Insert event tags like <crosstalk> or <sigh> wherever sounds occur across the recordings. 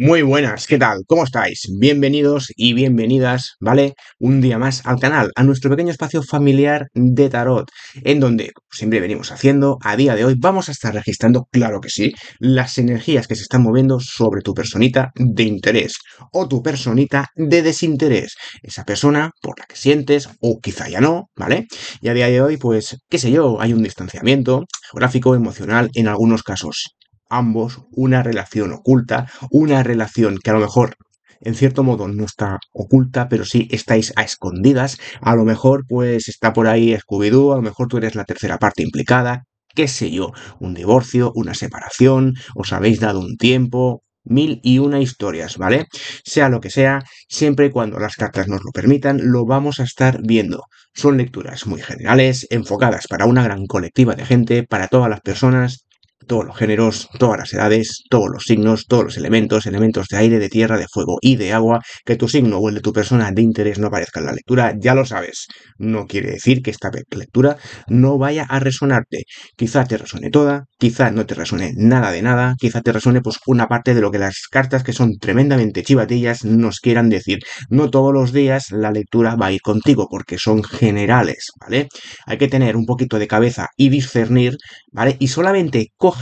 Muy buenas, ¿qué tal? ¿Cómo estáis? Bienvenidos y bienvenidas, ¿vale? Un día más al canal, a nuestro pequeño espacio familiar de tarot, en donde siempre venimos haciendo, a día de hoy vamos a estar registrando, claro que sí, las energías que se están moviendo sobre tu personita de interés o tu personita de desinterés, esa persona por la que sientes o quizá ya no, ¿vale? Y a día de hoy, pues, qué sé yo, hay un distanciamiento geográfico, emocional en algunos casos ambos una relación oculta, una relación que a lo mejor en cierto modo no está oculta, pero sí estáis a escondidas. A lo mejor pues está por ahí Scooby-Doo, a lo mejor tú eres la tercera parte implicada, qué sé yo, un divorcio, una separación, os habéis dado un tiempo, mil y una historias, ¿vale? Sea lo que sea, siempre y cuando las cartas nos lo permitan, lo vamos a estar viendo. Son lecturas muy generales, enfocadas para una gran colectiva de gente, para todas las personas, todos los géneros, todas las edades, todos los signos, todos los elementos, elementos de aire, de tierra, de fuego y de agua, que tu signo o el de tu persona de interés no aparezca en la lectura, ya lo sabes. No quiere decir que esta lectura no vaya a resonarte. Quizá te resone toda, quizá no te resuene nada de nada, quizá te resuene pues una parte de lo que las cartas que son tremendamente chivatillas nos quieran decir. No todos los días la lectura va a ir contigo porque son generales, ¿vale? Hay que tener un poquito de cabeza y discernir, ¿vale? Y solamente coge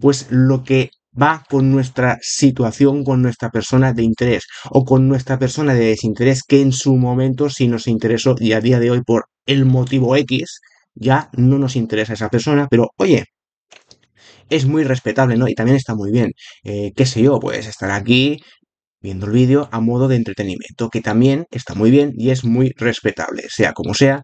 pues lo que va con nuestra situación, con nuestra persona de interés o con nuestra persona de desinterés que en su momento si nos interesó y a día de hoy por el motivo X ya no nos interesa esa persona, pero oye, es muy respetable, ¿no? Y también está muy bien, eh, qué sé yo, pues estar aquí viendo el vídeo a modo de entretenimiento, que también está muy bien y es muy respetable, sea como sea,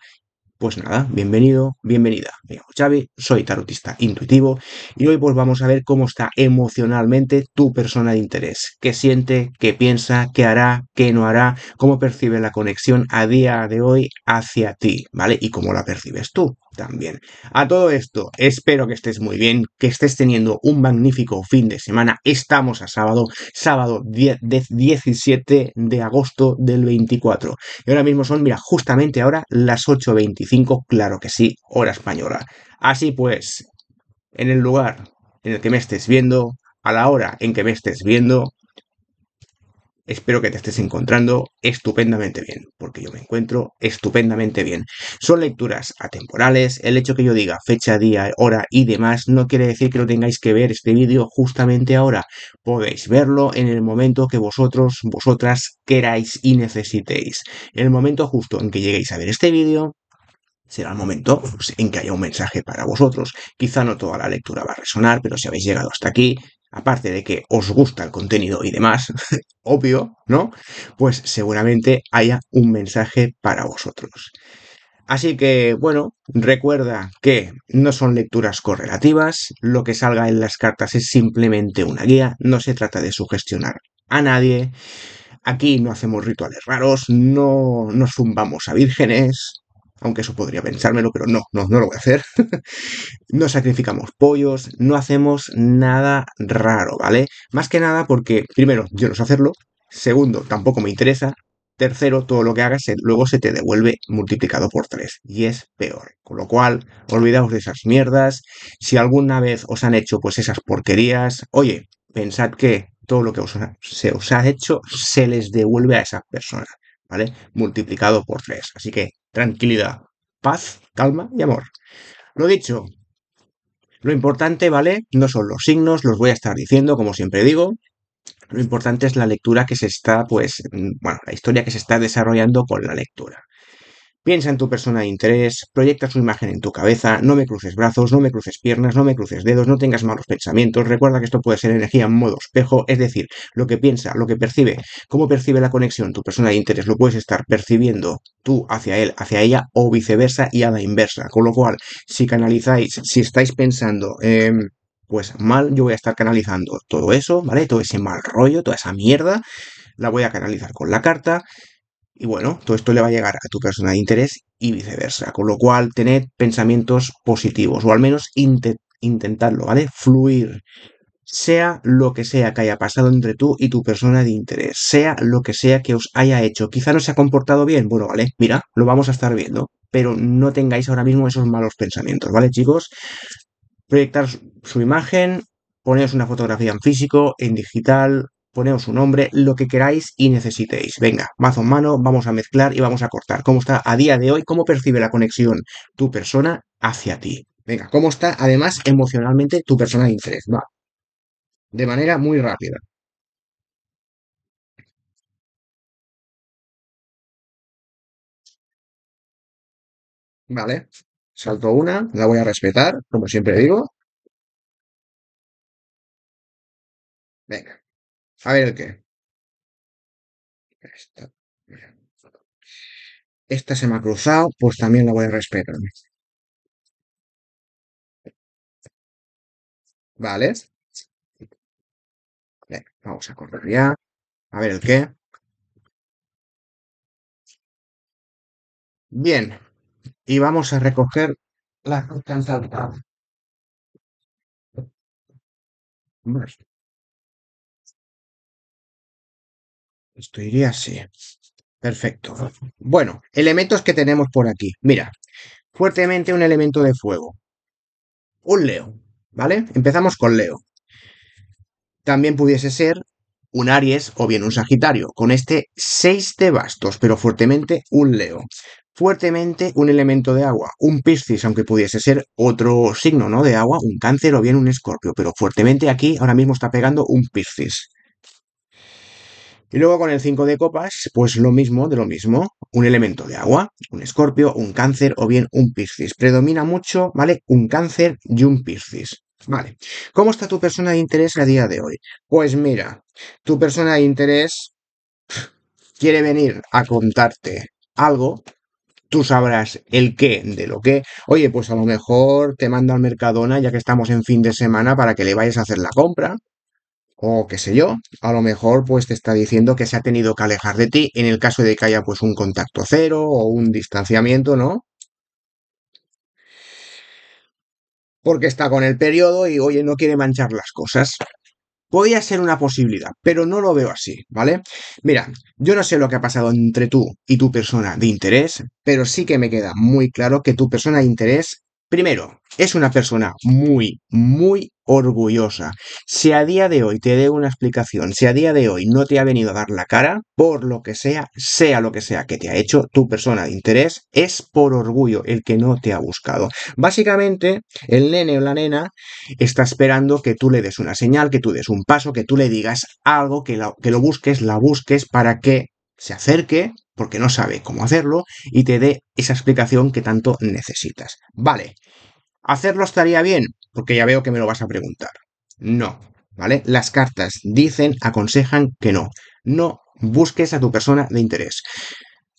pues nada, bienvenido, bienvenida. Me llamo Xavi, soy tarotista intuitivo y hoy pues vamos a ver cómo está emocionalmente tu persona de interés. ¿Qué siente? ¿Qué piensa? ¿Qué hará? ¿Qué no hará? ¿Cómo percibe la conexión a día de hoy hacia ti? ¿Vale? ¿Y cómo la percibes tú? también. A todo esto, espero que estés muy bien, que estés teniendo un magnífico fin de semana. Estamos a sábado, sábado 17 de agosto del 24. Y ahora mismo son, mira, justamente ahora las 8.25, claro que sí, hora española. Así pues, en el lugar en el que me estés viendo, a la hora en que me estés viendo, Espero que te estés encontrando estupendamente bien, porque yo me encuentro estupendamente bien. Son lecturas atemporales, el hecho que yo diga fecha, día, hora y demás no quiere decir que lo tengáis que ver este vídeo justamente ahora. Podéis verlo en el momento que vosotros, vosotras queráis y necesitéis. En el momento justo en que lleguéis a ver este vídeo, será el momento pues, en que haya un mensaje para vosotros. Quizá no toda la lectura va a resonar, pero si habéis llegado hasta aquí, aparte de que os gusta el contenido y demás, <laughs> obvio, ¿no? Pues seguramente haya un mensaje para vosotros. Así que, bueno, recuerda que no son lecturas correlativas, lo que salga en las cartas es simplemente una guía, no se trata de sugestionar a nadie, aquí no hacemos rituales raros, no nos zumbamos a vírgenes, aunque eso podría pensármelo, pero no, no, no lo voy a hacer. <laughs> no sacrificamos pollos, no hacemos nada raro, ¿vale? Más que nada porque, primero, yo no sé hacerlo, segundo, tampoco me interesa, tercero, todo lo que hagas eh, luego se te devuelve multiplicado por tres, y es peor. Con lo cual, olvidaos de esas mierdas, si alguna vez os han hecho pues esas porquerías, oye, pensad que todo lo que se os ha hecho se les devuelve a esa persona. ¿vale? Multiplicado por 3. Así que tranquilidad, paz, calma y amor. Lo dicho, lo importante, ¿vale? No son los signos, los voy a estar diciendo, como siempre digo. Lo importante es la lectura que se está, pues, mm, bueno, la historia que se está desarrollando con la lectura. Piensa en tu persona de interés, proyecta su imagen en tu cabeza, no me cruces brazos, no me cruces piernas, no me cruces dedos, no tengas malos pensamientos, recuerda que esto puede ser energía en modo espejo, es decir, lo que piensa, lo que percibe, cómo percibe la conexión, tu persona de interés, lo puedes estar percibiendo tú hacia él, hacia ella o viceversa y a la inversa. Con lo cual, si canalizáis, si estáis pensando... pues mal, yo voy a estar canalizando todo eso, ¿vale? Todo ese mal rollo, toda esa mierda, la voy a canalizar con la carta y bueno, todo esto le va a llegar a tu persona de interés y viceversa. Con lo cual, tened pensamientos positivos o al menos intentarlo, ¿vale? Fluir. Sea lo que sea que haya pasado entre tú y tu persona de interés, sea lo que sea que os haya hecho, quizá no se ha comportado bien, bueno, vale, mira, lo vamos a estar viendo, pero no tengáis ahora mismo esos malos pensamientos, ¿vale, chicos? Proyectar su imagen, poneros una fotografía en físico, en digital, poneos un nombre, lo que queráis y necesitéis. Venga, mazo en mano, vamos a mezclar y vamos a cortar. ¿Cómo está a día de hoy? ¿Cómo percibe la conexión tu persona hacia ti? Venga, ¿cómo está además emocionalmente tu persona de interés? Va. De manera muy rápida. Vale. Salto una, la voy a respetar, como siempre digo. Venga. A ver el qué. Esta, se me ha cruzado, pues también la voy a respetar. Vale. vamos a correr ya. A ver el qué. Bien. Y vamos a recoger las saltado. Esto pues iría así. Perfecto. Bueno, elementos que tenemos por aquí. Mira, fuertemente un elemento de fuego. Un Leo, ¿vale? Empezamos con Leo. También pudiese ser un Aries o bien un Sagitario, con este 6 de bastos, pero fuertemente un Leo. Fuertemente un elemento de agua, un Piscis, aunque pudiese ser otro signo, ¿no? De agua, un cáncer o bien un escorpio, pero fuertemente aquí ahora mismo está pegando un Piscis. Y luego con el 5 de copas, pues lo mismo de lo mismo, un elemento de agua, un escorpio, un cáncer o bien un piscis. Predomina mucho, ¿vale? Un cáncer y un piscis. Vale. ¿Cómo está tu persona de interés a día de hoy? Pues mira, tu persona de interés quiere venir a contarte algo tú sabrás el qué de lo que. Oye, pues a lo mejor te manda al Mercadona, ya que estamos en fin de semana, para que le vayas a hacer la compra o qué sé yo, a lo mejor pues te está diciendo que se ha tenido que alejar de ti en el caso de que haya pues un contacto cero o un distanciamiento, ¿no? Porque está con el periodo y oye, no quiere manchar las cosas. Podría ser una posibilidad, pero no lo veo así, ¿vale? Mira, yo no sé lo que ha pasado entre tú y tu persona de interés, pero sí que me queda muy claro que tu persona de interés, primero, es una persona muy, muy orgullosa. Si a día de hoy te dé una explicación, si a día de hoy no te ha venido a dar la cara, por lo que sea, sea lo que sea que te ha hecho tu persona de interés, es por orgullo el que no te ha buscado. Básicamente, el nene o la nena está esperando que tú le des una señal, que tú des un paso, que tú le digas algo, que, que lo busques, la busques para que se acerque porque no sabe cómo hacerlo y te dé esa explicación que tanto necesitas. Vale, ¿Hacerlo estaría bien? Porque ya veo que me lo vas a preguntar. No, ¿vale? Las cartas dicen, aconsejan que no. No busques a tu persona de interés.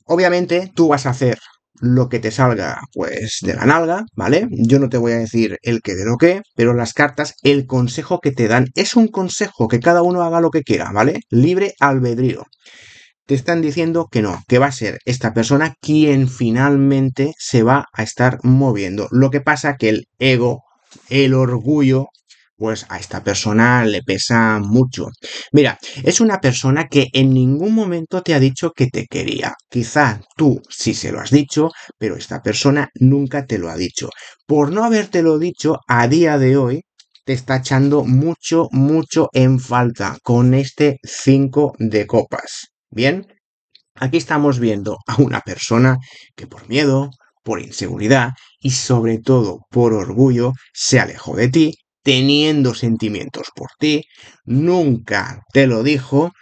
Obviamente tú vas a hacer lo que te salga pues de la nalga, ¿vale? Yo no te voy a decir el que de lo que, pero las cartas, el consejo que te dan es un consejo que cada uno haga lo que quiera, ¿vale? Libre albedrío te están diciendo que no, que va a ser esta persona quien finalmente se va a estar moviendo. Lo que pasa que el ego, el orgullo, pues a esta persona le pesa mucho. Mira, es una persona que en ningún momento te ha dicho que te quería. Quizá tú sí se lo has dicho, pero esta persona nunca te lo ha dicho. Por no habértelo dicho, a día de hoy te está echando mucho, mucho en falta con este 5 de copas. Bien, aquí estamos viendo a una persona que por miedo, por inseguridad y sobre todo por orgullo se alejó de ti, teniendo sentimientos por ti, nunca te lo dijo,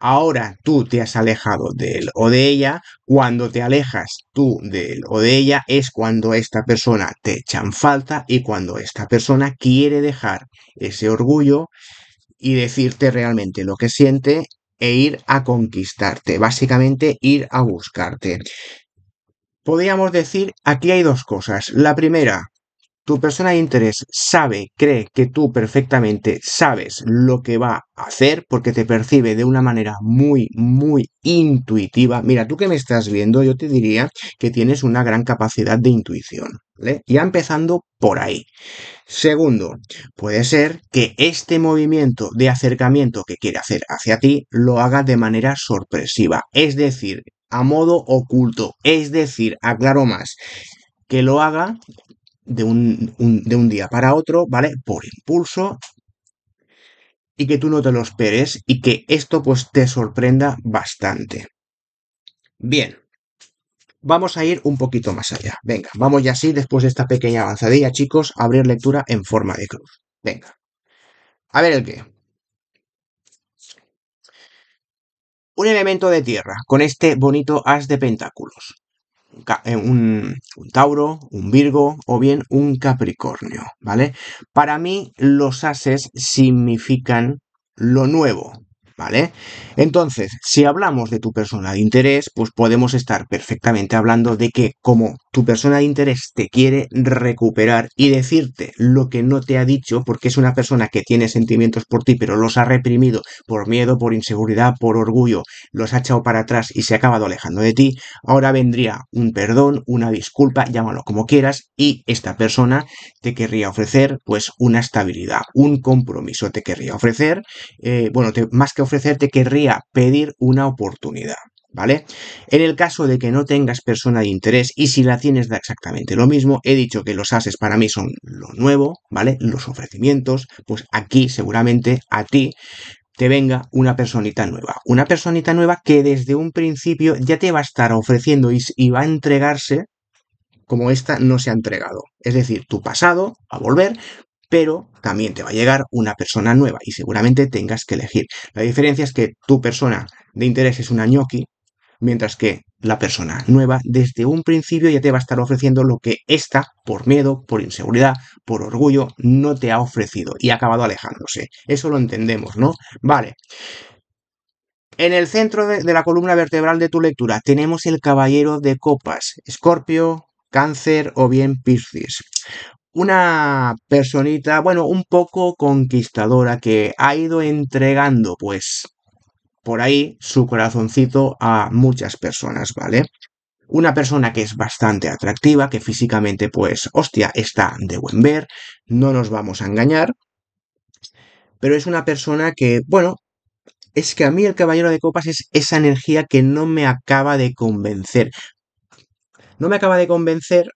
ahora tú te has alejado de él o de ella, cuando te alejas tú de él o de ella es cuando esta persona te echan falta y cuando esta persona quiere dejar ese orgullo y decirte realmente lo que siente e ir a conquistarte, básicamente ir a buscarte. Podríamos decir, aquí hay dos cosas. La primera, tu persona de interés sabe, cree que tú perfectamente sabes lo que va a hacer porque te percibe de una manera muy, muy intuitiva. Mira, tú que me estás viendo, yo te diría que tienes una gran capacidad de intuición. Ya empezando por ahí. Segundo, puede ser que este movimiento de acercamiento que quiere hacer hacia ti lo haga de manera sorpresiva, es decir, a modo oculto, es decir, aclaro más, que lo haga de un, día para otro, ¿vale? Por impulso, y que tú no te lo esperes y que esto pues te sorprenda bastante. Bien, vamos a ir un poquito más allá. Venga, vamos ya así después de esta pequeña avanzadilla, chicos, a abrir lectura en forma de cruz. Venga. A ver el qué. Un elemento de tierra, con este bonito as de pentáculos. Eh, un, Tauro, un Virgo o bien un Capricornio, ¿vale? Para mí los ases significan lo nuevo, ¿vale? Entonces, si hablamos de tu persona de interés, pues podemos estar perfectamente hablando de que como tu persona de interés te quiere recuperar y decirte lo que no te ha dicho, porque es una persona que tiene sentimientos por ti, pero los ha reprimido por miedo, por inseguridad, por orgullo, los ha echado para atrás y se ha acabado alejando de ti, ahora vendría un perdón, una disculpa, llámalo como quieras, y esta persona te querría ofrecer pues una estabilidad, un compromiso, te querría ofrecer, eh, bueno, más que ofrecer, ofrecerte querría pedir una oportunidad. ¿Vale? En el caso de que no tengas persona de interés y si la tienes da exactamente lo mismo, he dicho que los ases para mí son lo nuevo, ¿vale? Los ofrecimientos, pues aquí seguramente a ti te venga una personita nueva. Una personita nueva que desde un principio ya te va a estar ofreciendo y, va a entregarse como esta no se ha entregado. Es decir, tu pasado a volver, pero también te va a llegar una persona nueva y seguramente tengas que elegir. La diferencia es que tu persona de interés es una ñoqui, mientras que la persona nueva desde un principio ya te va a estar ofreciendo lo que ésta, por miedo, por inseguridad, por orgullo, no te ha ofrecido y ha acabado alejándose. Eso lo entendemos, ¿no? Vale. En el centro de, la columna vertebral de tu lectura tenemos el caballero de copas, escorpio, cáncer o bien piscis una personita, bueno, un poco conquistadora que ha ido entregando, pues, por ahí su corazoncito a muchas personas, ¿vale? Una persona que es bastante atractiva, que físicamente, pues, hostia, está de buen ver, no nos vamos a engañar, pero es una persona que, bueno, es que a mí el caballero de copas es esa energía que no me acaba de convencer. No me acaba de convencer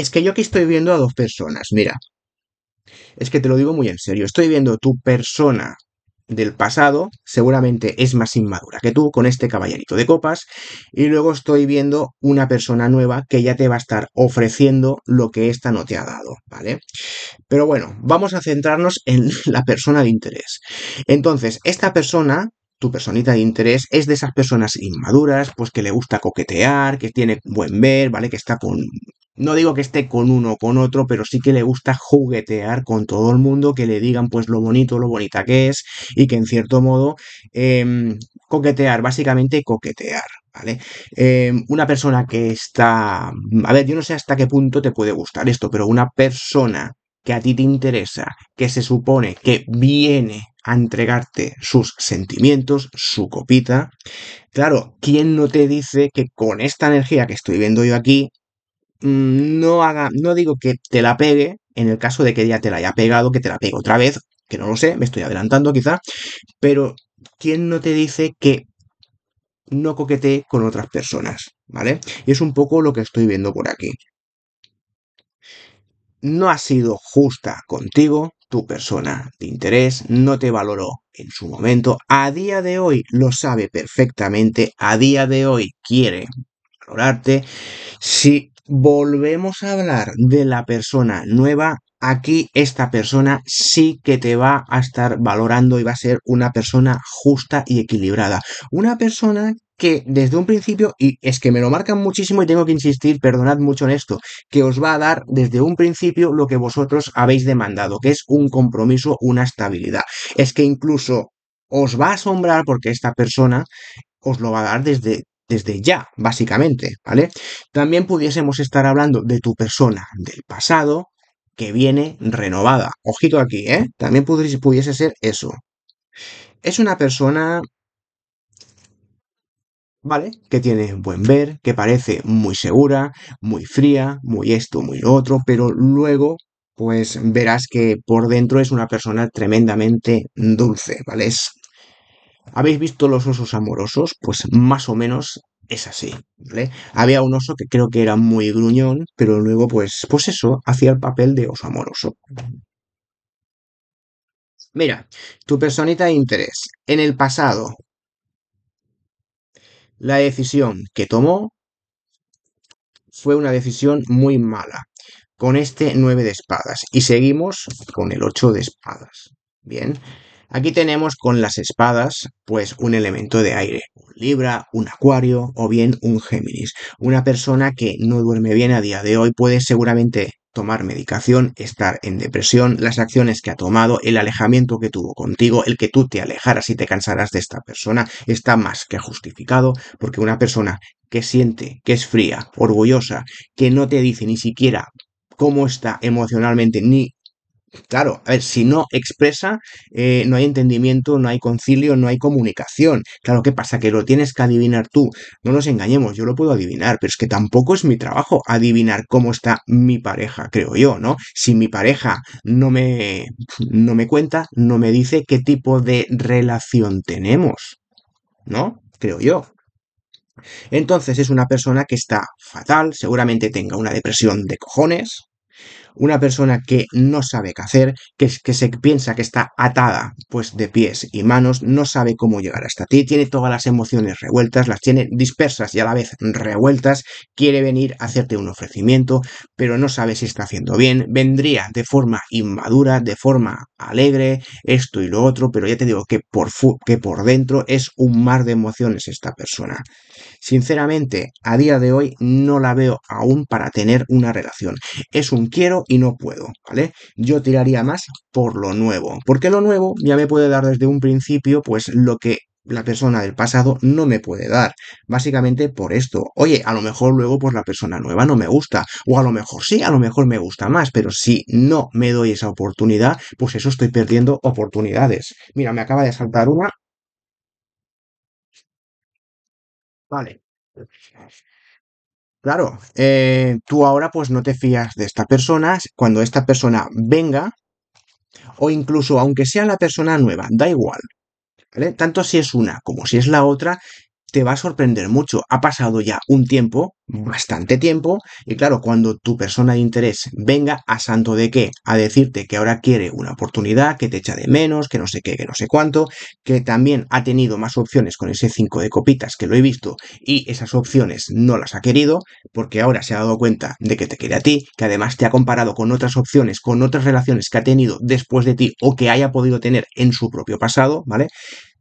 es que yo aquí estoy viendo a dos personas, mira. Es que te lo digo muy en serio, estoy viendo tu persona del pasado, seguramente es más inmadura que tú con este caballerito de copas, y luego estoy viendo una persona nueva que ya te va a estar ofreciendo lo que esta no te ha dado, ¿vale? Pero bueno, vamos a centrarnos en <laughs> la persona de interés. Entonces, esta persona tu personita de interés es de esas personas inmaduras, pues que le gusta coquetear, que tiene buen ver, ¿vale? Que está con no digo que esté con uno o con otro, pero sí que le gusta juguetear con todo el mundo, que le digan pues lo bonito, lo bonita que es y que en cierto modo em, coquetear, básicamente coquetear. ¿Vale? Em, una persona que está... A ver, yo no sé hasta qué punto te puede gustar esto, pero una persona que a ti te interesa, que se supone que viene a entregarte sus sentimientos, su copita. Claro, ¿quién no te dice que con esta energía que estoy viendo yo aquí, Mm, no haga, no digo que te la pegue, en el caso de que ya te la haya pegado, que te la pegue otra vez, que no lo sé, me estoy adelantando quizá, pero ¿quién no te dice que no coquete con otras personas? ¿Vale? Y es un poco lo que estoy viendo por aquí. No ha sido justa contigo, tu persona de interés no te valoró en su momento, a día de hoy lo sabe perfectamente, a día de hoy quiere valorarte. Si volvemos a hablar de la persona nueva, aquí esta persona sí que te va a estar valorando y va a ser una persona justa y equilibrada. Una persona que desde un principio, y es que me lo marcan muchísimo y tengo que insistir, perdonad mucho en esto, que os va a dar desde un principio lo que vosotros habéis demandado, que es un compromiso, una estabilidad. Es que incluso os va a asombrar porque esta persona os lo va a dar desde desde ya, básicamente, ¿vale? También pudiésemos estar hablando de tu persona del pasado que viene renovada. Ojito aquí, ¿eh? También pudiese, ser eso. Es una persona, ¿vale? Que tiene buen ver, que parece muy segura, muy fría, muy esto, muy lo otro, pero luego pues verás que por dentro es una persona tremendamente dulce, ¿vale? Es ¿Habéis visto los osos amorosos? Pues más o menos es así. Había un oso que creo que era muy gruñón, pero luego, pues, pues eso, hacía el papel de oso amoroso. Mira, tu personita de interés. En el pasado, la decisión que tomó fue una decisión muy mala. Con este 9 de espadas. Y seguimos con el 8 de espadas. Bien. Aquí tenemos con las espadas, pues un elemento de aire, un Libra, un Acuario o bien un Géminis. Una persona que no duerme bien a día de hoy puede seguramente tomar medicación, estar en depresión, las acciones que ha tomado, el alejamiento que tuvo contigo, el que tú te alejaras y te cansarás de esta persona, está más que justificado, porque una persona que siente, que es fría, orgullosa, que no te dice ni siquiera cómo está emocionalmente ni Claro, a ver, si no expresa, eh, no hay entendimiento, no hay concilio, no hay comunicación. Claro, ¿qué pasa? Que lo tienes que adivinar tú. No nos engañemos, yo lo puedo adivinar, pero es que tampoco es mi trabajo adivinar cómo está mi pareja, creo yo, ¿no? Si mi pareja no me, no me cuenta, no me dice qué tipo de relación tenemos, ¿no? Creo yo. Entonces es una persona que está fatal, seguramente tenga una depresión de cojones, una persona que no sabe qué hacer, que, que se piensa que está atada pues de pies y manos, no sabe cómo llegar hasta ti, tiene todas las emociones revueltas, las tiene dispersas y a la vez revueltas, quiere venir a hacerte un ofrecimiento, pero no sabe si está haciendo bien, vendría de forma inmadura, de forma alegre, esto y lo otro, pero ya te digo que por, que por dentro es un mar de emociones esta persona. Sinceramente, a día de hoy no la veo aún para tener una relación. Es un quiero y no puedo, ¿vale? Yo tiraría más por lo nuevo, porque lo nuevo ya me puede dar desde un principio pues lo que la persona del pasado no me puede dar. Básicamente por esto. Oye, a lo mejor luego pues la persona nueva no me gusta. O a lo mejor sí, a lo mejor me gusta más. Pero si no me doy esa oportunidad, pues eso estoy perdiendo oportunidades. Mira, me acaba de saltar una. Vale. Claro, eh, tú ahora pues no te fías de esta persona, cuando esta persona venga, o incluso aunque sea la persona nueva, da igual. ¿vale? Tanto si es una como si es la otra, te va a sorprender mucho. Ha pasado ya un tiempo, mm. bastante tiempo, y claro, cuando tu persona de interés venga a santo de qué, a decirte que ahora quiere una oportunidad, que te echa de menos, que no sé qué, que no sé cuánto, que también ha tenido más opciones con ese 5 de copitas que lo he visto y esas opciones no las ha querido, porque ahora se ha dado cuenta de que te quiere a ti, que además te ha comparado con otras opciones, con otras relaciones que ha tenido después de ti o que haya podido tener en su propio pasado, ¿vale?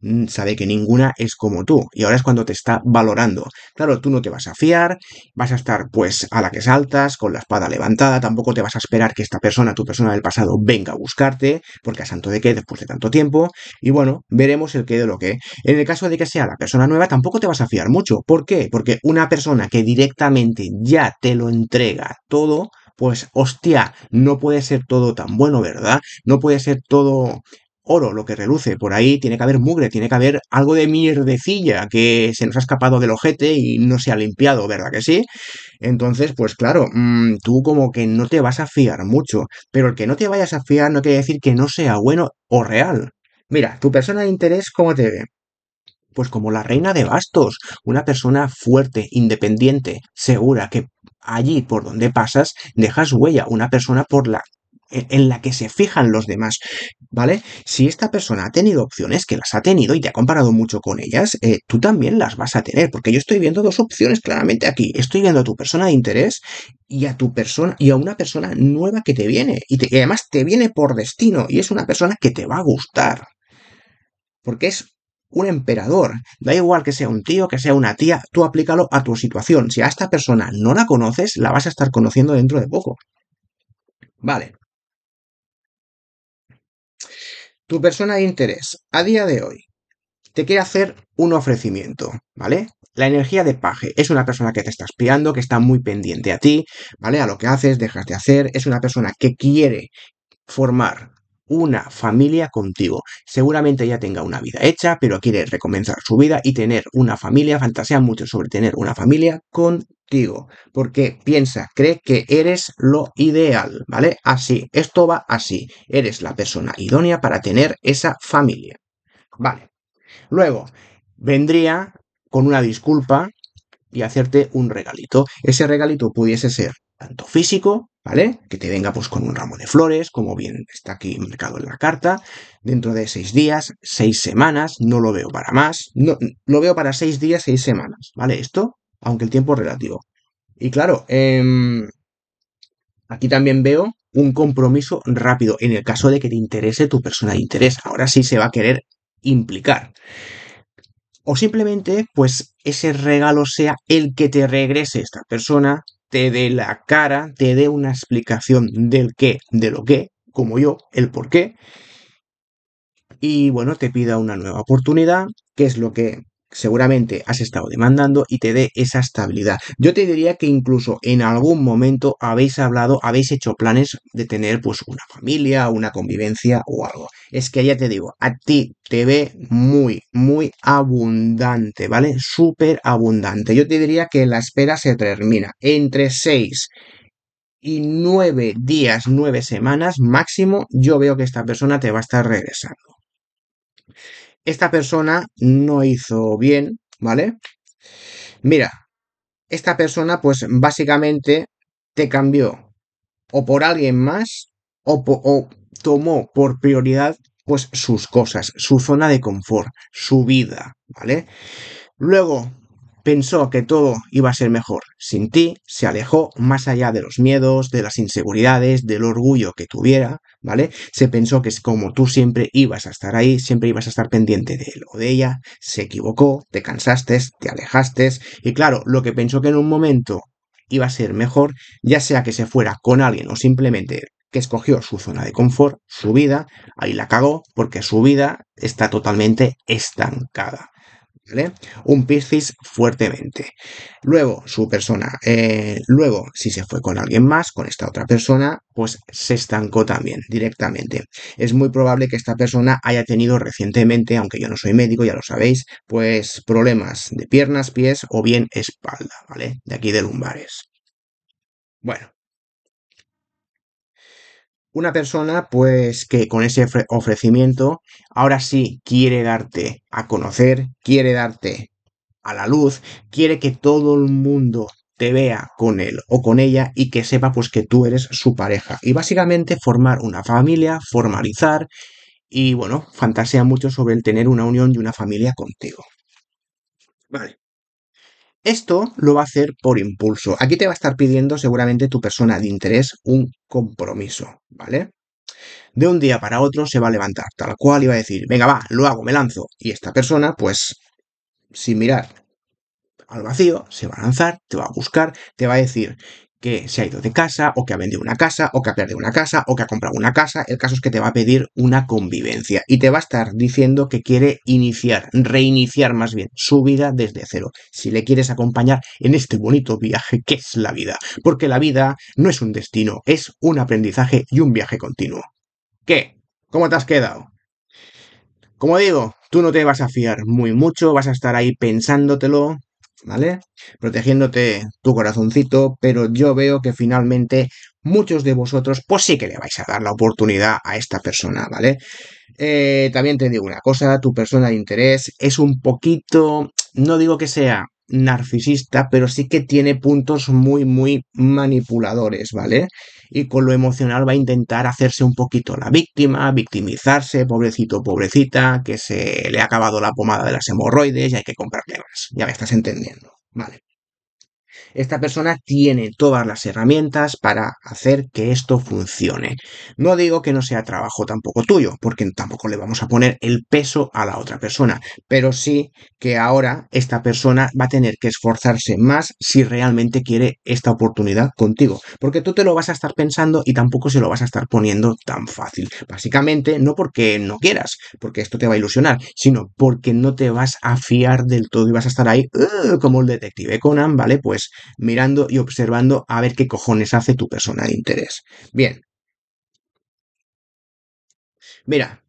Mm, sabe que ninguna es como tú y ahora es cuando te está valorando. Claro, tú no te vas a fiar, vas a estar pues a la que saltas, con la espada levantada, tampoco te vas a esperar que esta persona, tu persona del pasado, venga a buscarte, porque a santo de qué después de tanto tiempo, y bueno, veremos el qué de lo que. En el caso de que sea la persona nueva, tampoco te vas a fiar mucho. ¿Por qué? Porque una persona que directamente ya te lo entrega todo, pues hostia, no puede ser todo tan bueno, ¿verdad? No puede ser todo oro lo que reluce por ahí, tiene que haber mugre, tiene que haber algo de mierdecilla que se nos ha escapado del ojete y no se ha limpiado, ¿verdad que sí? Entonces, pues claro, mm, tú como que no te vas a fiar mucho, pero el que no te vayas a fiar no quiere decir que no sea bueno o real. Mira, tu persona de interés, ¿cómo te ve? Pues como la reina de bastos, una persona fuerte, independiente, segura, que allí por donde pasas dejas huella, una persona por la e-, en la que se fijan los demás, ¿vale? Si esta persona ha tenido opciones, que las ha tenido y te ha comparado mucho con ellas, eh, tú también las vas a tener, porque yo estoy viendo dos opciones claramente aquí. Estoy viendo a tu persona de interés y a tu persona y a una persona nueva que te viene y, además te viene por destino y es una persona que te va a gustar, porque es un emperador. Da igual que sea un tío, que sea una tía, tú aplícalo a tu situación. Si a esta persona no la conoces, la vas a estar conociendo dentro de poco. Vale. tu persona de interés a día de hoy te quiere hacer un ofrecimiento, ¿vale? La energía de paje es una persona que te está espiando, que está muy pendiente a ti, ¿vale? A lo que haces, dejas de hacer, es una persona que quiere formar una familia contigo. Seguramente ya tenga una vida hecha, pero quiere recomenzar su vida y tener una familia, fantasea mucho sobre tener una familia contigo, porque piensa, cree que eres lo ideal, ¿vale? Así, esto va así, eres la persona idónea para tener esa familia, ¿vale? Luego, vendría con una disculpa y hacerte un regalito. Ese regalito pudiese ser tanto físico ¿vale? Que te venga pues con un ramo de flores, como bien está aquí marcado en la carta, dentro de seis días, seis semanas, no lo veo para más, no, lo veo para seis días, seis semanas, ¿vale? Esto, aunque el tiempo es relativo. Y claro, em, aquí también veo un compromiso rápido en el caso de que te interese tu persona de interés. Ahora sí se va a querer implicar. O simplemente, pues ese regalo sea el que te regrese esta persona te dé la cara, te dé una explicación del qué, de lo qué, como yo, el por qué. Y bueno, te pida una nueva oportunidad, que es lo que seguramente has estado demandando y te dé esa estabilidad. Yo te diría que incluso en algún momento habéis hablado, habéis hecho planes de tener pues una familia, una convivencia o algo. Es que ya te digo, a ti te ve muy, muy abundante, ¿vale? Súper abundante. Yo te diría que la espera se termina entre 6 y 9 días, 9 semanas máximo, yo veo que esta persona te va a estar regresando esta persona no hizo bien, ¿vale? Mira, esta persona pues básicamente te cambió o por alguien más o, tomó por prioridad pues sus cosas, su zona de confort, su vida, ¿vale? Luego, Pensó que todo iba a ser mejor. Sin ti se alejó más allá de los miedos, de las inseguridades, del orgullo que tuviera, ¿vale? Se pensó que es como tú siempre ibas a estar ahí, siempre ibas a estar pendiente de él o de ella, se equivocó, te cansaste, te alejaste, y claro, lo que pensó que en un momento iba a ser mejor, ya sea que se fuera con alguien o simplemente que escogió su zona de confort, su vida, ahí la cagó porque su vida está totalmente estancada. Un Piscis fuertemente. Luego, su persona. Eh, luego, si se fue con alguien más, con esta otra persona, pues se estancó también directamente. Es muy probable que esta persona haya tenido recientemente, aunque yo no soy médico, ya lo sabéis, pues problemas de piernas, pies o bien espalda, ¿vale? De aquí de lumbares. Bueno, una persona pues que con ese ofrecimiento ahora sí quiere darte a conocer, quiere darte a la luz, quiere que todo el mundo te vea con él o con ella y que sepa pues que tú eres su pareja y básicamente formar una familia, formalizar y bueno, fantasea mucho sobre el tener una unión y una familia contigo. Vale. Esto lo va a hacer por impulso. Aquí te va a estar pidiendo seguramente tu persona de interés un compromiso, ¿vale? De un día para otro se va a levantar, tal cual, iba a decir, venga, va, lo hago, me lanzo. Y esta persona, pues, sin mirar al vacío, se va a lanzar, te va a buscar, te va a decir, que se ha ido de casa, o que ha vendido una casa, o que ha perdido una casa, o que ha comprado una casa. El caso es que te va a pedir una convivencia y te va a estar diciendo que quiere iniciar, reiniciar más bien, su vida desde cero. Si le quieres acompañar en este bonito viaje que es la vida, porque la vida no es un destino, es un aprendizaje y un viaje continuo. ¿Qué? ¿Cómo te has quedado? Como digo, tú no te vas a fiar muy mucho, vas a estar ahí pensándotelo, ¿vale? Protegiéndote tu corazoncito, pero yo veo que finalmente muchos de vosotros pues sí que le vais a dar la oportunidad a esta persona, ¿vale? Eh, también te digo una cosa, tu persona de interés es un poquito, no digo que sea narcisista, pero sí que tiene puntos muy, muy manipuladores, ¿vale? y con lo emocional va a intentar hacerse un poquito la víctima, victimizarse, pobrecito, pobrecita, que se le ha acabado la pomada de las hemorroides y hay que comprarle más. Ya me estás entendiendo, ¿vale? Esta persona tiene todas las herramientas para hacer que esto funcione. No digo que no sea trabajo tampoco tuyo, porque tampoco le vamos a poner el peso a la otra persona, pero sí que ahora esta persona va a tener que esforzarse más si realmente quiere esta oportunidad contigo, porque tú te lo vas a estar pensando y tampoco se lo vas a estar poniendo tan fácil. Básicamente, no porque no quieras, porque esto te va a ilusionar, sino porque no te vas a fiar del todo y vas a estar ahí como el detective Conan, ¿vale? Pues mirando y observando a ver qué cojones hace tu persona de interés. Bien. Mira,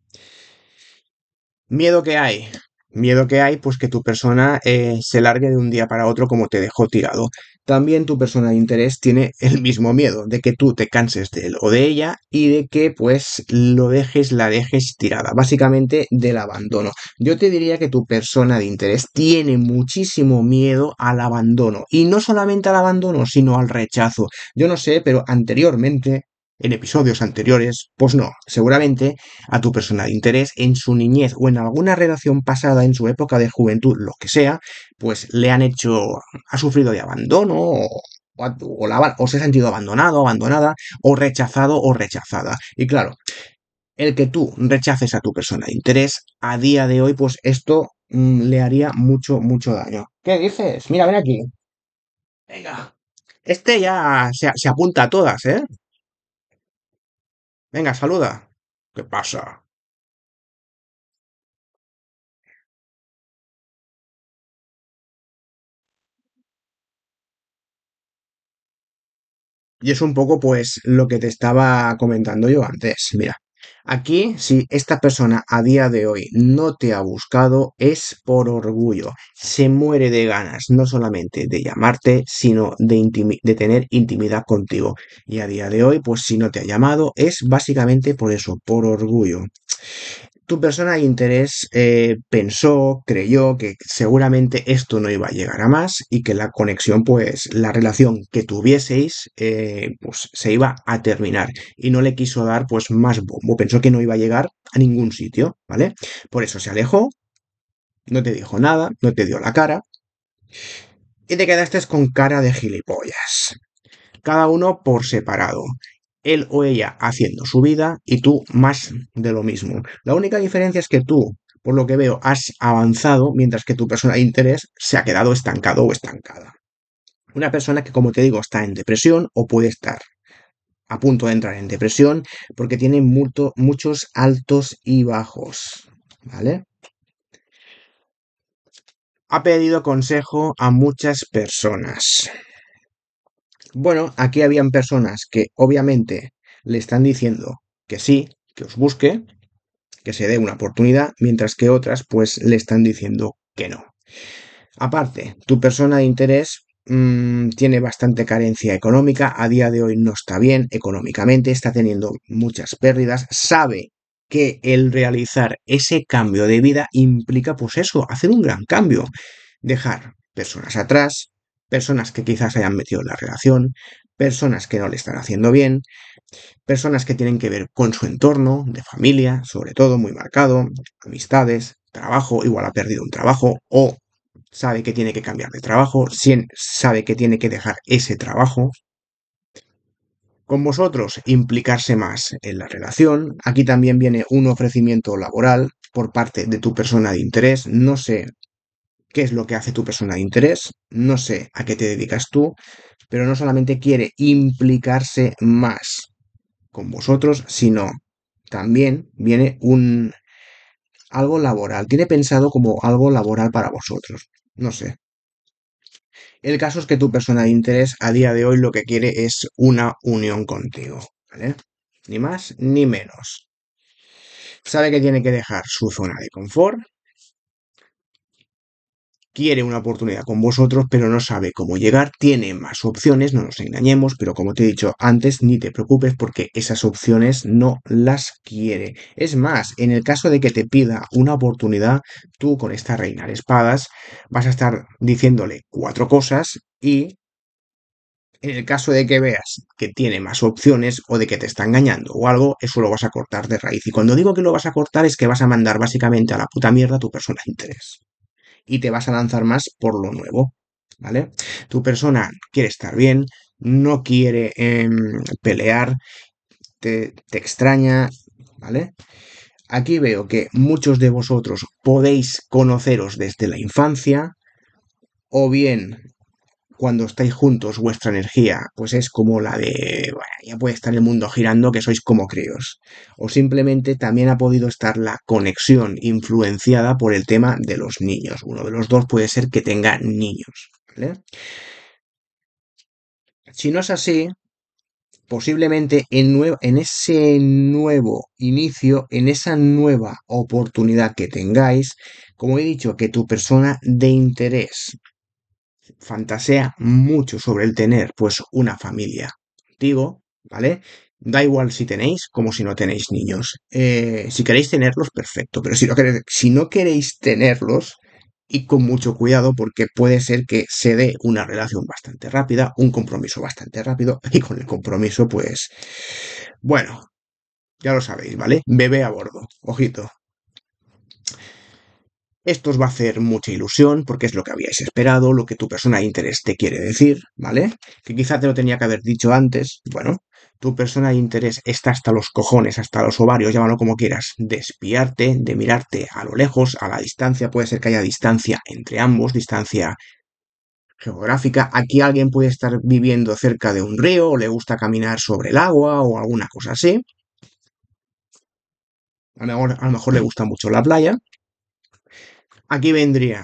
miedo que hay. Miedo que hay, pues que tu persona eh, se largue de un día para otro como te dejó tirado. También tu persona de interés tiene el mismo miedo de que tú te canses de él o de ella y de que pues lo dejes, la dejes tirada, básicamente del abandono. Yo te diría que tu persona de interés tiene muchísimo miedo al abandono y no solamente al abandono, sino al rechazo. Yo no sé, pero anteriormente en episodios anteriores, pues no, seguramente a tu persona de interés en su niñez o en alguna relación pasada en su época de juventud, lo que sea, pues le han hecho, ha sufrido de abandono o, se ha sentido abandonado, abandonada o rechazado o rechazada. Y claro, el que tú rechaces a tu persona de interés, a día de hoy, pues esto mm, le haría mucho, mucho daño. ¿Qué dices? Mira, ven aquí. Venga. Este ya se apunta a todas, ¿eh? Venga, saluda. ¿Qué pasa? Y es un poco pues lo que te estaba comentando yo antes. Mira. Aquí, si esta persona a día de hoy no te ha buscado, es por orgullo. Se muere de ganas, no solamente de llamarte, sino de, tener intimidad contigo. Y a día de hoy, pues si no te ha llamado, es básicamente por eso, por orgullo tu persona de interés eh, pensó, creyó que seguramente esto no iba a llegar a más y que la conexión, pues la relación que tuvieseis, eh, pues se iba a terminar y no le quiso dar pues más bombo, pensó que no iba a llegar a ningún sitio, ¿vale? Por eso se alejó, no te dijo nada, no te dio la cara y te quedaste con cara de gilipollas, cada uno por separado él o ella haciendo su vida y tú más de lo mismo. La única diferencia es que tú, por lo que veo, has avanzado mientras que tu persona de interés se ha quedado estancado o estancada. Una persona que, como te digo, está en depresión o puede estar a punto de entrar en depresión porque tiene muchos altos y bajos. ¿Vale? Ha pedido consejo a muchas personas. Bueno, aquí habían personas que obviamente le están diciendo que sí, que os busque, que se dé una oportunidad, mientras que otras pues le están diciendo que no. Aparte, tu persona de interés mm, tiene bastante carencia económica, a día de hoy no está bien económicamente, está teniendo muchas pérdidas, sabe que el realizar ese cambio de vida implica pues eso, hacer un gran cambio, dejar personas atrás, personas que quizás hayan metido en la relación, personas que no le están haciendo bien, personas que tienen que ver con su entorno, de familia, sobre todo, muy marcado, amistades, trabajo, igual ha perdido un trabajo o sabe que tiene que cambiar de trabajo, sabe que tiene que dejar ese trabajo. Con vosotros, implicarse más en la relación. Aquí también viene un ofrecimiento laboral por parte de tu persona de interés. No sé qué es lo que hace tu persona de interés, no sé a qué te dedicas tú, pero no solamente quiere implicarse más con vosotros, sino también viene un algo laboral, tiene pensado como algo laboral para vosotros, no sé. El caso es que tu persona de interés a día de hoy lo que quiere es una unión contigo, ¿vale? Ni más ni menos. Sabe que tiene que dejar su zona de confort, quiere una oportunidad con vosotros, pero no sabe cómo llegar, tiene más opciones, no nos engañemos, pero como te he dicho antes, ni te preocupes porque esas opciones no las quiere. Es más, en el caso de que te pida una oportunidad, tú con esta reina de espadas vas a estar diciéndole cuatro cosas y en el caso de que veas que tiene más opciones o de que te está engañando o algo, eso lo vas a cortar de raíz. Y cuando digo que lo vas a cortar es que vas a mandar básicamente a la puta mierda tu persona de interés y te vas a lanzar más por lo nuevo, ¿vale? Tu persona quiere estar bien, no quiere em, pelear, te, te extraña, ¿vale? Aquí veo que muchos de vosotros podéis conoceros desde la infancia, o bien cuando estáis juntos vuestra energía, pues es como la de, bueno, ya puede estar el mundo girando, que sois como críos. O simplemente también ha podido estar la conexión influenciada por el tema de los niños. Uno de los dos puede ser que tenga niños. Si no es así, posiblemente en, en ese nuevo inicio, en esa nueva oportunidad que tengáis, como he dicho, que tu persona de interés fantasea mucho sobre el tener pues una familia digo, ¿vale? Da igual si tenéis como si no tenéis niños. Eh, si queréis tenerlos, perfecto, pero si no, queréis, si no queréis tenerlos, y con mucho cuidado porque puede ser que se dé una relación bastante rápida, un compromiso bastante rápido <laughs> y con el compromiso pues bueno, ya lo sabéis, ¿vale? Bebé a bordo, ojito. Esto os va a hacer mucha ilusión porque es lo que habíais esperado, lo que tu persona de interés te quiere decir, ¿vale? Que quizás te lo tenía que haber dicho antes. Bueno, tu persona de interés está hasta los cojones, hasta los ovarios, llámalo como quieras, de espiarte, de mirarte a lo lejos, a la distancia, puede ser que haya distancia entre ambos, distancia geográfica. Aquí alguien puede estar viviendo cerca de un río le gusta caminar sobre el agua o alguna cosa así. a lo mejor le gusta mucho la playa Aquí vendría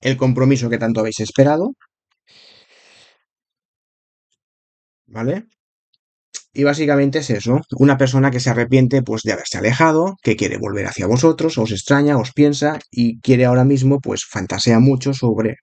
el compromiso que tanto habéis esperado. ¿Vale? Y básicamente es eso, una persona que se arrepiente pues de haberse alejado, que quiere volver hacia vosotros, os extraña, os piensa y quiere ahora mismo pues fantasea mucho sobre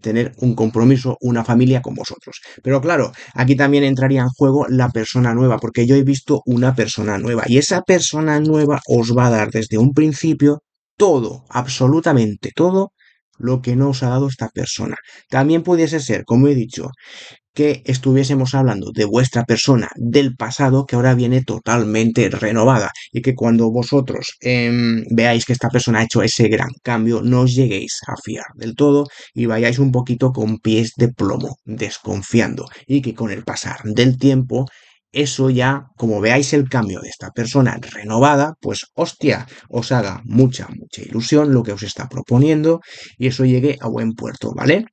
tener un compromiso, una familia con vosotros. Pero claro, aquí también entraría en juego la persona nueva, porque yo he visto una persona nueva y esa persona nueva os va a dar desde un principio todo, absolutamente todo lo que nos ha dado esta persona. También pudiese ser, como he dicho, que estuviésemos hablando de vuestra persona del pasado que ahora viene totalmente renovada y que cuando vosotros em, veáis que esta persona ha hecho ese gran cambio no os lleguéis a fiar del todo y vayáis un poquito con pies de plomo desconfiando y que con el pasar del tiempo eso ya, como veáis el cambio de esta persona renovada, pues hostia, os haga mucha, mucha ilusión lo que os está proponiendo y eso llegue a buen puerto, ¿vale?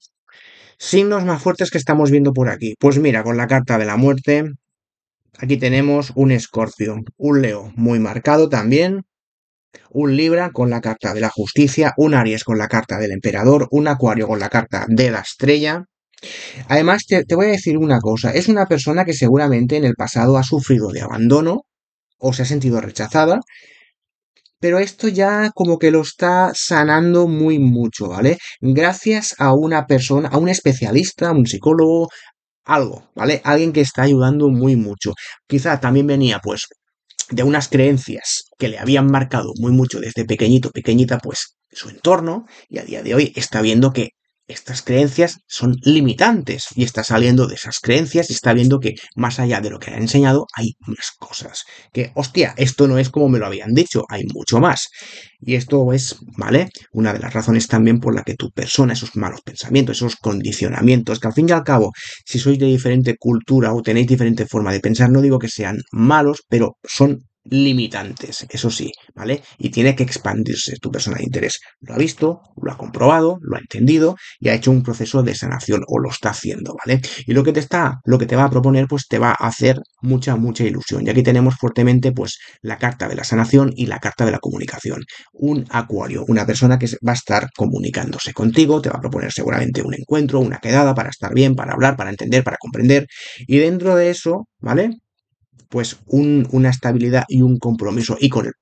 Signos más fuertes que estamos viendo por aquí. Pues mira, con la carta de la muerte, aquí tenemos un escorpio, un leo muy marcado también, un Libra con la carta de la justicia, un Aries con la carta del emperador, un Acuario con la carta de la estrella, Además, te, voy a decir una cosa, es una persona que seguramente en el pasado ha sufrido de abandono o se ha sentido rechazada, pero esto ya como que lo está sanando muy mucho, ¿vale? Gracias a una persona, a un especialista, a un psicólogo, algo, ¿vale? Alguien que está ayudando muy mucho. Quizá también venía pues de unas creencias que le habían marcado muy mucho desde pequeñito, pequeñita, pues su entorno, y a día de hoy está viendo que estas creencias son limitantes y está saliendo de esas creencias y está viendo que más allá de lo que le han enseñado hay más cosas. Que, hostia, esto no es como me lo habían dicho, hay mucho más. Y esto es, ¿vale? Una de las razones también por la que tu persona, esos malos pensamientos, esos condicionamientos, que al fin y al cabo, si sois de diferente cultura o tenéis diferente forma de pensar, no digo que sean malos, pero son limitantes, eso sí, ¿vale? Y tiene que expandirse tu persona de interés. Lo ha visto, lo ha comprobado, lo ha entendido y ha hecho un proceso de sanación o lo está haciendo, ¿vale? Y lo que te está, lo que te va a proponer, pues te va a hacer mucha, mucha ilusión. Y aquí tenemos fuertemente, pues, la carta de la sanación y la carta de la comunicación. Un acuario, una persona que va a estar comunicándose contigo, te va a proponer seguramente un encuentro, una quedada para estar bien, para hablar, para entender, para comprender. Y dentro de eso, ¿vale? pues una estabilidad y un compromiso. Y con el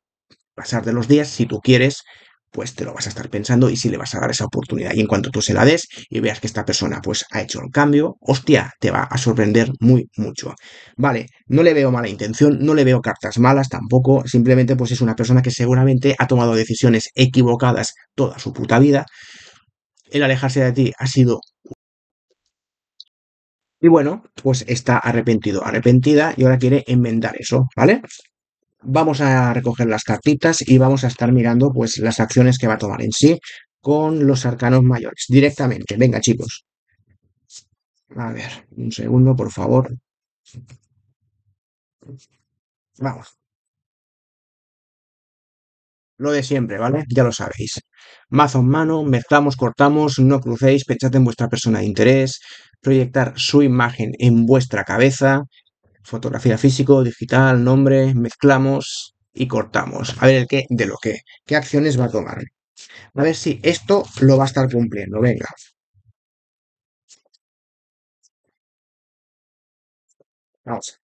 pasar de los días, si tú quieres, pues te lo vas a estar pensando y si le vas a dar esa oportunidad. Y en cuanto tú se la des y veas que esta persona pues ha hecho el cambio, hostia, te va a sorprender muy mucho. Vale, no le veo mala intención, no le veo cartas malas tampoco, simplemente pues es una persona que seguramente ha tomado decisiones equivocadas toda su puta vida. El alejarse de ti ha sido y bueno, pues está arrepentido, arrepentida y ahora quiere enmendar eso, ¿vale? Vamos a recoger las cartitas y vamos a estar mirando pues las acciones que va a tomar en sí con los arcanos mayores directamente. Venga, chicos. A ver, un segundo, por favor. Vamos. Lo de siempre, ¿vale? Ya lo sabéis. Mazo en mano, mezclamos, cortamos, no crucéis, pensad en vuestra persona de interés, proyectar su imagen en vuestra cabeza, fotografía físico, digital, nombre, mezclamos y cortamos. A ver el qué de lo que, qué acciones va a tomar. A ver si esto lo va a estar cumpliendo, venga. Vamos.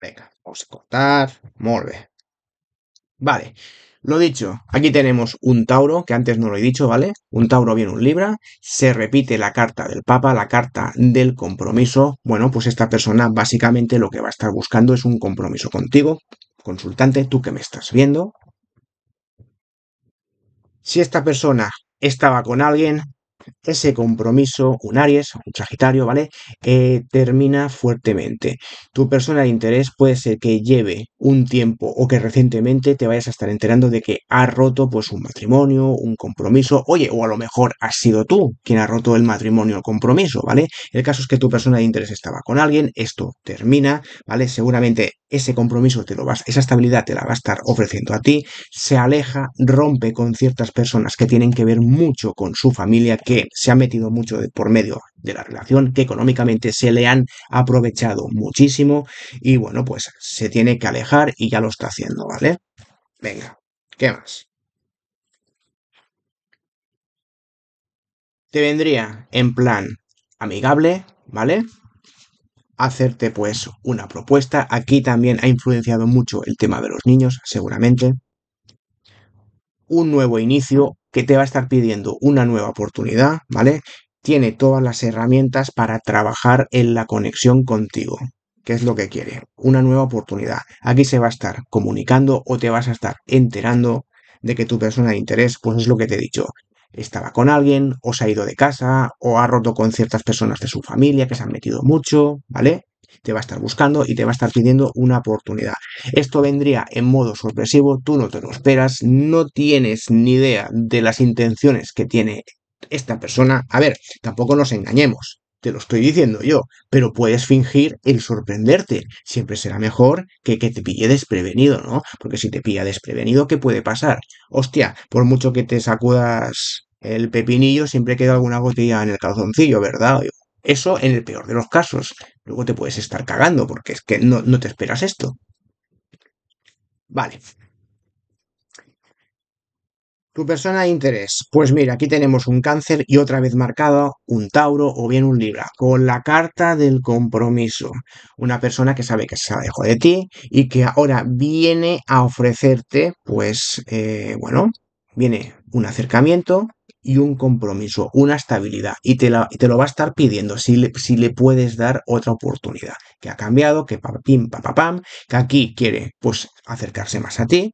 Venga, vamos a cortar. muy Vale, lo dicho, aquí tenemos un Tauro, que antes no lo he dicho, ¿vale? Un Tauro viene un Libra, se repite la carta del Papa, la carta del compromiso. Bueno, pues esta persona básicamente lo que va a estar buscando es un compromiso contigo, consultante, tú que me estás viendo. Si esta persona estaba con alguien, ese compromiso, un Aries, un Sagitario, ¿vale? termina fuertemente. Tu persona de interés puede ser que lleve un tiempo o que recientemente te vayas a estar enterando de que ha roto pues un matrimonio, un compromiso, oye, o a lo mejor has sido tú quien ha roto el matrimonio o el compromiso, ¿vale? El caso es que tu persona de interés estaba con alguien, esto termina, ¿vale? Seguramente ese compromiso te lo vas, esa estabilidad te la va a estar ofreciendo a ti, se aleja, rompe con ciertas personas que tienen que ver mucho con su familia, que se ha metido mucho por medio de la relación, que económicamente se le han aprovechado muchísimo y bueno, pues se tiene que alejar y ya lo está haciendo, ¿vale? Venga, ¿qué más? Te vendría en plan amigable, ¿vale? Hacerte pues una propuesta. Aquí también ha influenciado mucho el tema de los niños, seguramente. Un nuevo inicio que te va a estar pidiendo una nueva oportunidad, ¿vale? Tiene todas las herramientas para trabajar en la conexión contigo, ¿qué es lo que quiere, una nueva oportunidad. Aquí se va a estar comunicando o te vas a estar enterando de que tu persona de interés, pues es lo que te he dicho, estaba con alguien, o se ha ido de casa, o ha roto con ciertas personas de su familia que se han metido mucho, ¿vale? te va a estar buscando y te va a estar pidiendo una oportunidad. Esto vendría en modo sorpresivo, tú no te lo esperas, no tienes ni idea de las intenciones que tiene esta persona. A ver, tampoco nos engañemos, te lo estoy diciendo yo, pero puedes fingir el sorprenderte. Siempre será mejor que que te pille desprevenido, ¿no? Porque si te pilla desprevenido, ¿qué puede pasar? Hostia, por mucho que te sacudas el pepinillo, siempre queda alguna gotilla en el calzoncillo, ¿verdad? Eso en el peor de los casos. Luego te puedes estar cagando porque es que no, te esperas esto. Vale. Tu persona de interés. Pues mira, aquí tenemos un cáncer y otra vez marcado un Tauro o bien un Libra, con la carta del compromiso. Una persona que sabe que se dejado de ti y que ahora viene a ofrecerte, pues, eh, bueno, viene un acercamiento, y un compromiso, una estabilidad. Y te, te lo va a estar pidiendo si le, puedes dar otra oportunidad. Que ha cambiado, que que aquí quiere pues acercarse más a ti.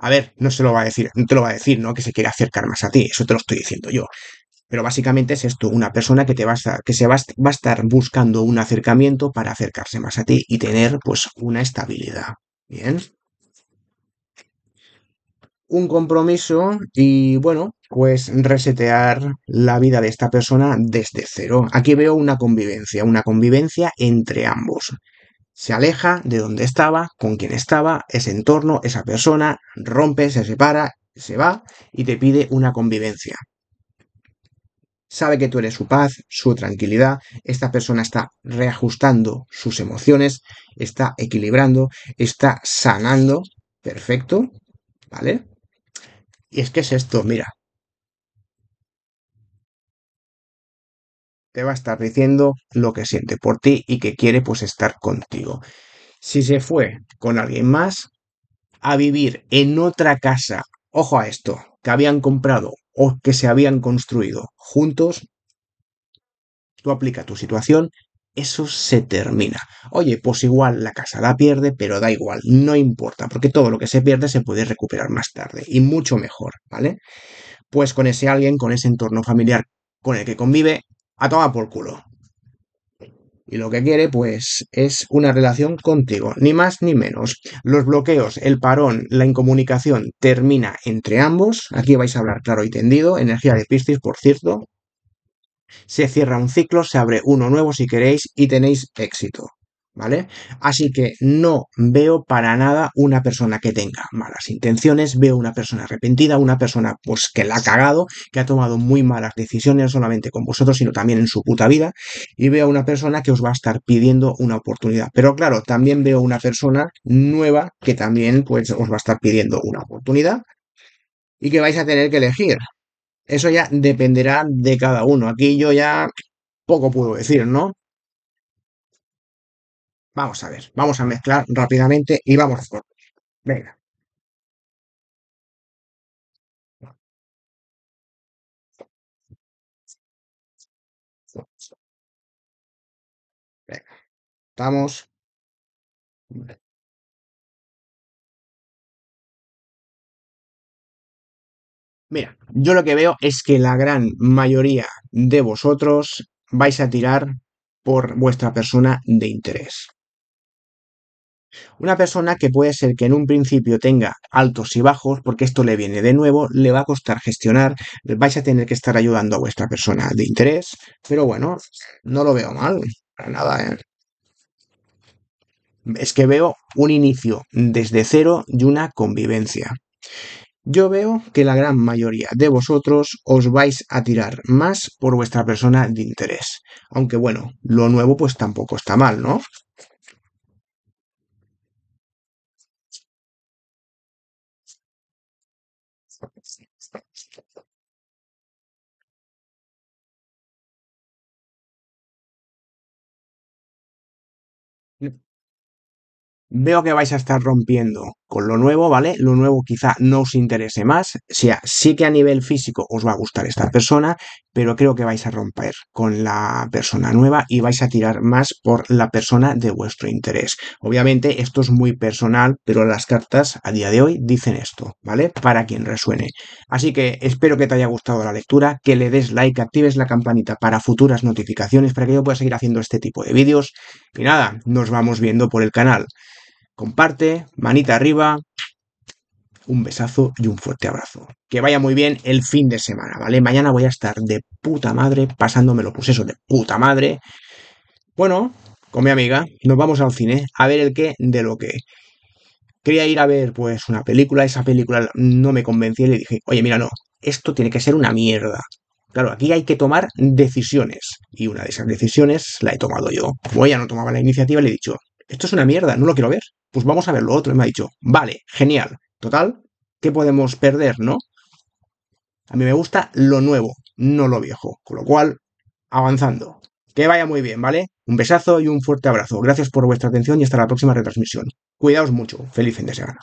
A ver, no se lo va a decir, no te lo va a decir, ¿no? Que se quiere acercar más a ti, eso te lo estoy diciendo yo. Pero básicamente es esto, una persona que, te va que se va va a estar buscando un acercamiento para acercarse más a ti y tener pues una estabilidad. Bien un compromiso y bueno, pues resetear la vida de esta persona desde cero. Aquí veo una convivencia, una convivencia entre ambos. Se aleja de donde estaba, con quien estaba, ese entorno, esa persona, rompe, se separa, se va y te pide una convivencia. Sabe que tú eres su paz, su tranquilidad, esta persona está reajustando sus emociones, está equilibrando, está sanando, perfecto, ¿vale? Y es que es esto, mira. Te va a estar diciendo lo que siente por ti y que quiere pues estar contigo. Si se fue con alguien más a vivir en otra casa, ojo a esto, que habían comprado o que se habían construido juntos, tú aplica tu situación eso se termina. Oye, pues igual la casa la pierde, pero da igual, no importa, porque todo lo que se pierde se puede recuperar más tarde y mucho mejor, ¿vale? Pues con ese alguien, con ese entorno familiar con el que convive, a tomar por culo. Y lo que quiere, pues, es una relación contigo, ni más ni menos. Los bloqueos, el parón, la incomunicación termina entre ambos. Aquí vais a hablar claro y tendido. Energía de Piscis, por cierto, se cierra un ciclo, se abre uno nuevo si queréis y tenéis éxito. ¿Vale? Así que no veo para nada una persona que tenga malas intenciones, veo una persona arrepentida, una persona pues que la ha cagado, que ha tomado muy malas decisiones no solamente con vosotros, sino también en su puta vida, y veo una persona que os va a estar pidiendo una oportunidad. Pero claro, también veo una persona nueva que también pues os va a estar pidiendo una oportunidad y que vais a tener que elegir. Eso ya dependerá de cada uno. Aquí yo ya poco puedo decir, ¿no? Vamos a ver, vamos a mezclar rápidamente y vamos a Venga. Venga. Estamos. Mira, yo lo que veo es que la gran mayoría de vosotros vais a tirar por vuestra persona de interés. Una persona que puede ser que en un principio tenga altos y bajos, porque esto le viene de nuevo, le va a costar gestionar, vais a tener que estar ayudando a vuestra persona de interés, pero bueno, no lo veo mal, para nada. ¿eh? Es que veo un inicio desde cero y una convivencia. Yo veo que la gran mayoría de vosotros os vais a tirar más por vuestra persona de interés. Aunque bueno, lo nuevo pues tampoco está mal, ¿no? Veo que vais a estar rompiendo con lo nuevo, ¿vale? Lo nuevo quizá no os interese más, o sea, sí que a nivel físico os va a gustar esta persona, pero creo que vais a romper con la persona nueva y vais a tirar más por la persona de vuestro interés. Obviamente esto es muy personal, pero las cartas a día de hoy dicen esto, ¿vale? Para quien resuene. Así que espero que te haya gustado la lectura, que le des like, actives la campanita para futuras notificaciones, para que yo pueda seguir haciendo este tipo de vídeos. Y nada, nos vamos viendo por el canal comparte, manita arriba, un besazo y un fuerte abrazo. Que vaya muy bien el fin de semana, ¿vale? Mañana voy a estar de puta madre, pasándomelo, los eso, de puta madre. Bueno, con mi amiga, nos vamos al cine a ver el qué de lo que. Quería ir a ver, pues, una película, esa película no me convencía y le dije, oye, mira, no, esto tiene que ser una mierda. Claro, aquí hay que tomar decisiones. Y una de esas decisiones la he tomado yo. Como ella no tomaba la iniciativa, le he dicho, esto es una mierda, no lo quiero ver. Pues vamos a ver lo otro. me ha dicho, vale, genial. Total, ¿qué podemos perder, no? A mí me gusta lo nuevo, no lo viejo. Con lo cual, avanzando. Que vaya muy bien, ¿vale? Un besazo y un fuerte abrazo. Gracias por vuestra atención y hasta la próxima retransmisión. Cuidaos mucho. Feliz fin de semana.